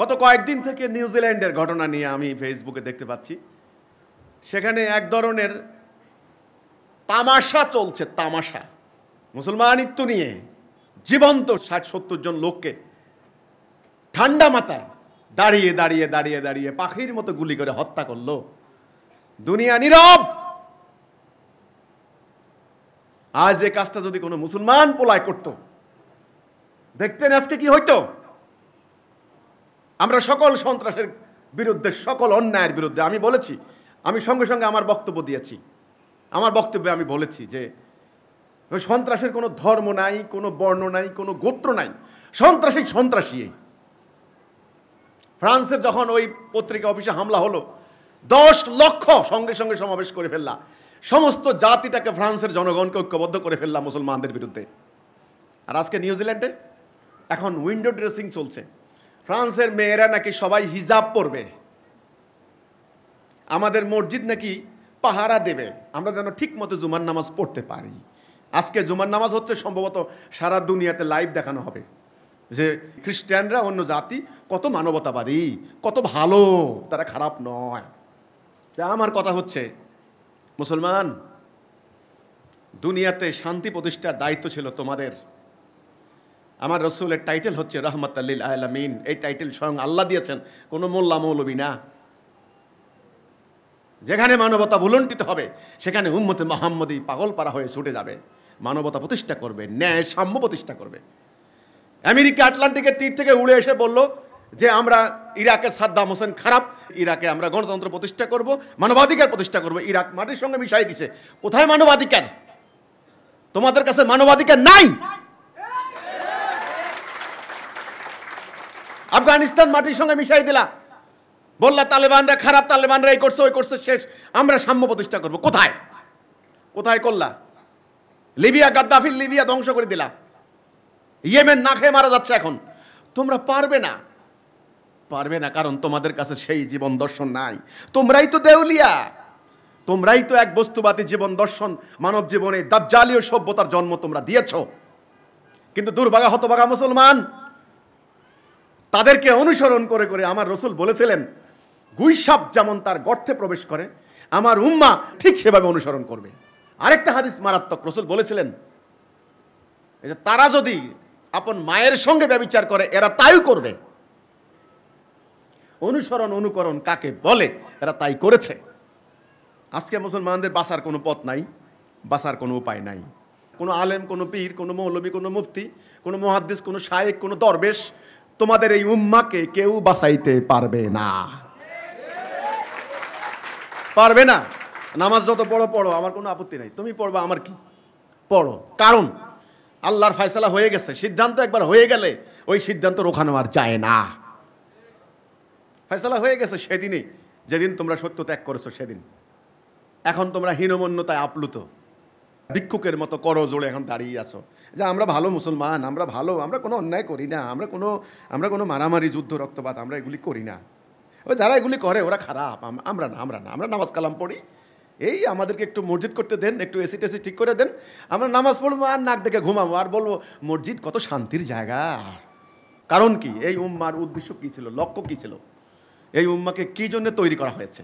গত কয়েকদিন থেকে নিউজিল্যান্ডের ঘটনা নিয়ে আমি ফেসবুকে দেখতে পাচ্ছি সেখানে এক ধরনের তামাশা চলছে তামাশা মুসলমানিত্ব নিয়ে জীবন্ত ষাট সত্তর জন লোককে ঠান্ডা মাথায় দাঁড়িয়ে দাঁড়িয়ে দাঁড়িয়ে দাঁড়িয়ে পাখির মতো গুলি করে হত্যা করলো দুনিয়া নীরব আজ এ কাজটা যদি কোনো মুসলমান পোলায় করত দেখতেন আজকে কি হইতো আমরা সকল সন্ত্রাসের বিরুদ্ধে সকল অন্যায়ের বিরুদ্ধে আমি বলেছি আমি সঙ্গে সঙ্গে আমার বক্তব্য দিয়েছি আমার বক্তব্যে আমি বলেছি যে সন্ত্রাসের কোনো ধর্ম নাই কোনো বর্ণ নাই কোনো গোত্র নাই সন্ত্রাসী সন্ত্রাসী ফ্রান্সের যখন ওই পত্রিকা অফিসে হামলা হলো দশ লক্ষ সঙ্গে সঙ্গে সমাবেশ করে ফেললা সমস্ত জাতিটাকে ফ্রান্সের জনগণকে ঐক্যবদ্ধ করে ফেললাম মুসলমানদের বিরুদ্ধে আর আজকে নিউজিল্যান্ডে এখন উইন্ডো ড্রেসিং চলছে ফ্রান্সের মেয়েরা নাকি সবাই হিজাব পরবে আমাদের মসজিদ নাকি পাহারা দেবে আমরা যেন ঠিক মতো জুমার নামাজ পড়তে পারি আজকে জুমার নামাজ হচ্ছে সম্ভবত সারা দুনিয়াতে লাইভ দেখানো হবে যে খ্রিস্টানরা অন্য জাতি কত মানবতাবাদী কত ভালো তারা খারাপ নয় যা আমার কথা হচ্ছে মুসলমান দুনিয়াতে শান্তি প্রতিষ্ঠার দায়িত্ব ছিল তোমাদের আমার রসুলের টাইটেল হচ্ছে রহমত আল্লিল আলমিন এই টাইটেল স্বয়ং আল্লাহ দিয়েছেন কোনো মোল্লা মৌলবী না যেখানে মানবতা ভুলণ্ঠিত হবে সেখানে উম্মতে মোহাম্মদী পাগল পাড়া হয়ে ছুটে যাবে মানবতা প্রতিষ্ঠা করবে ন্যায় সাম্য প্রতিষ্ঠা করবে আমেরিকা আটলান্টিকের তীর থেকে উড়ে এসে বলল যে আমরা ইরাকের সাদ্দাম হোসেন খারাপ ইরাকে আমরা গণতন্ত্র প্রতিষ্ঠা করব মানবাধিকার প্রতিষ্ঠা করব ইরাক মাটির সঙ্গে মিশাই দিছে কোথায় মানবাধিকার তোমাদের কাছে মানবাধিকার নাই আফগানিস্তান মাটির সঙ্গে মিশাই দিলা বললা তালেবানরা খারাপ তালেবানরা এই করছে ওই করছে শেষ আমরা সাম্য প্রতিষ্ঠা করব কোথায় কোথায় করলা লিবিয়া গাদ্দাফির লিবিয়া ধ্বংস করে দিলা ইয়েমেন না খেয়ে মারা যাচ্ছে এখন তোমরা পারবে না পারবে না কারণ তোমাদের কাছে সেই জীবন দর্শন নাই তোমরাই তো দেউলিয়া তোমরাই তো এক বস্তুবাদী জীবন দর্শন মানব জীবনে দাবজালীয় সভ্যতার জন্ম তোমরা দিয়েছ কিন্তু দুর্ভাগা হতভাগা মুসলমান তাদেরকে অনুসরণ করে করে আমার রসুল বলেছিলেন গুইসাপ যেমন তার গর্তে প্রবেশ করে আমার উম্মা ঠিক সেভাবে অনুসরণ করবে আরেকটা হাদিস মারাত্মক রসুল বলেছিলেন তারা যদি আপন মায়ের সঙ্গে ব্যবচার করে এরা তাই করবে অনুসরণ অনুকরণ কাকে বলে এরা তাই করেছে আজকে মুসলমানদের বাসার কোনো পথ নাই বাসার কোনো উপায় নাই কোনো আলেম কোনো পীর কোনো মৌলবী কোনো মুফতি কোনো মহাদ্দেশ কোনো শায়েক কোনো দরবেশ তোমাদের এই উম্মাকে কেউ বাঁচাইতে পারবে না পারবে না নামাজ যত পড়ো পড়ো আমার কোনো আপত্তি নাই তুমি পড়বা আমার কি পড়ো কারণ আল্লাহর ফয়সালা হয়ে গেছে সিদ্ধান্ত একবার হয়ে গেলে ওই সিদ্ধান্ত রোখানো আর যায় না ফয়সালা হয়ে গেছে সেদিনই যেদিন তোমরা সত্য ত্যাগ করেছো সেদিন এখন তোমরা হীনমন্যতায় আপ্লুত ভিক্ষুকের মতো করো জোড়ে এখন দাঁড়িয়ে আছো যে আমরা ভালো মুসলমান আমরা ভালো আমরা কোনো অন্যায় করি না আমরা কোনো আমরা কোনো মারামারি যুদ্ধ রক্তপাত আমরা এগুলি করি না ওই যারা এগুলি করে ওরা খারাপ আমরা না আমরা না আমরা নামাজ কালাম পড়ি এই আমাদেরকে একটু মসজিদ করতে দেন একটু এসি টেসি ঠিক করে দেন আমরা নামাজ পড়বো আর নাক ডেকে ঘুমাবো আর বলবো মসজিদ কত শান্তির জায়গা কারণ কি এই উম্মার উদ্দেশ্য কী ছিল লক্ষ্য কী ছিল এই উম্মাকে কী জন্য তৈরি করা হয়েছে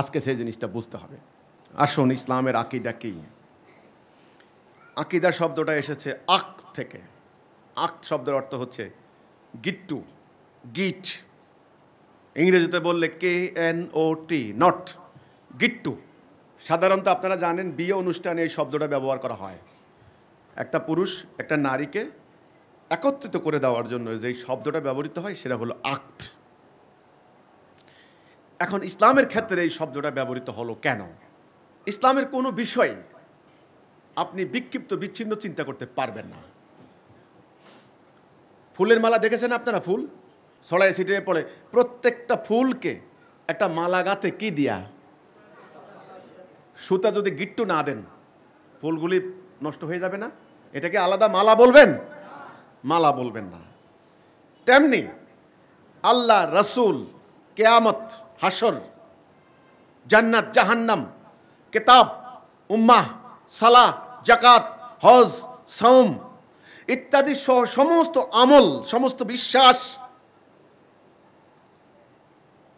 আজকে সেই জিনিসটা বুঝতে হবে আসুন ইসলামের আকিদা কী আকিদা শব্দটা এসেছে আক থেকে আক শব্দের অর্থ হচ্ছে গিট্টু গিট ইংরেজিতে বললে K N O T not গিট্টু সাধারণত আপনারা জানেন বিয়ে অনুষ্ঠানে এই শব্দটা ব্যবহার করা হয় একটা পুরুষ একটা নারীকে একত্রিত করে দেওয়ার জন্য যে শব্দটা ব্যবহৃত হয় সেটা হলো আক্ত এখন ইসলামের ক্ষেত্রে এই শব্দটা ব্যবহৃত হলো কেন ইসলামের কোনো বিষয় আপনি বিক্ষিপ্ত বিচ্ছিন্ন চিন্তা করতে পারবেন না ফুলের মালা দেখেছেন আপনারা ফুল ছড়ায় ছিটিয়ে পড়ে প্রত্যেকটা ফুলকে একটা মালা গাতে কি দিয়া সুতা যদি গিট্টু না দেন ফুলগুলি নষ্ট হয়ে যাবে না এটাকে আলাদা মালা বলবেন মালা বলবেন না তেমনি আল্লাহ রসুল কেয়ামত হাসর জান্নাত জাহান্নাম কেতাব উম্মাহ সালাহ জাকাত হজ সম ইত্যাদি সহ সমস্ত আমল সমস্ত বিশ্বাস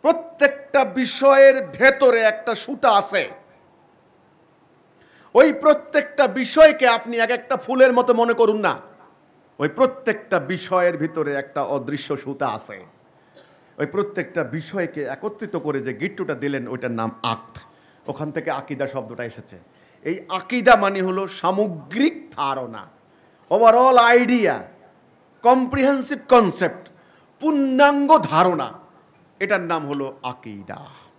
প্রত্যেকটা বিষয়ের ভেতরে একটা সুতা আছে ওই প্রত্যেকটা বিষয়কে আপনি এক একটা ফুলের মতো মনে করুন না ওই প্রত্যেকটা বিষয়ের ভিতরে একটা অদৃশ্য সুতা আছে ওই প্রত্যেকটা বিষয়কে একত্রিত করে যে গিট্টুটা দিলেন ওইটার নাম আক্ত ওখান থেকে আকিদা শব্দটা এসেছে এই আকিদা মানে হলো সামগ্রিক ধারণা ওভারঅল আইডিয়া কম্প্রিহেন্সিভ কনসেপ্ট পূর্ণাঙ্গ ধারণা এটার নাম হলো আকিদা